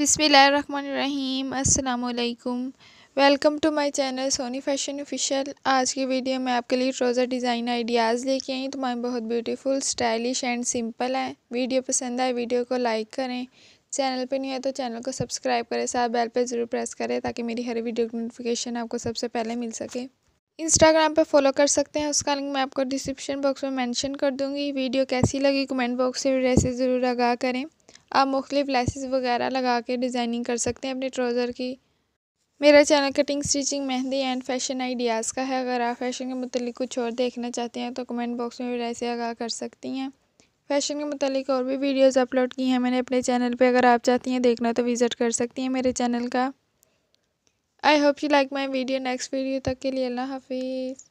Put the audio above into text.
बिसमीम अल्लाम welcome to my channel Soni fashion official आज की वीडियो में आपके लिए ट्रोज़र डिज़ाइन आइडियाज़ लेके आई तुम्हारे बहुत ब्यूटीफुल स्टाइलिश एंड सिंपल है वीडियो पसंद आए वीडियो को लाइक करें चैनल पे नहीं है तो चैनल को सब्सक्राइब करें साथ बेल पर ज़रूर प्रेस करें ताकि मेरी हर वीडियो की नोटिफिकेशन आपको सबसे पहले मिल सके इंस्टाग्राम पे फॉलो कर सकते हैं उसका लिंक मैं आपको डिस्क्रिप्शन बॉक्स में मेंशन कर दूंगी वीडियो कैसी लगी कमेंट बॉक्स से वीडियो ज़रूर आगाह करें आप मुख्तलिफ लेसिस वगैरह लगा के डिज़ाइनिंग कर सकते हैं अपने ट्राउज़र की मेरा channel cutting stitching mehndi and fashion ideas का है अगर आप फैशन के मतलब कुछ और देखना चाहते हैं तो कमेंट बॉक्स में भी ऐसे से आगाह कर सकती हैं फैशन के मतलब और भी वीडियोस अपलोड की हैं मैंने अपने चैनल पे अगर आप चाहती हैं देखना तो विज़िट कर सकती हैं मेरे चैनल का I hope you like my video next video तक के लिए अल्लाह हाफिज़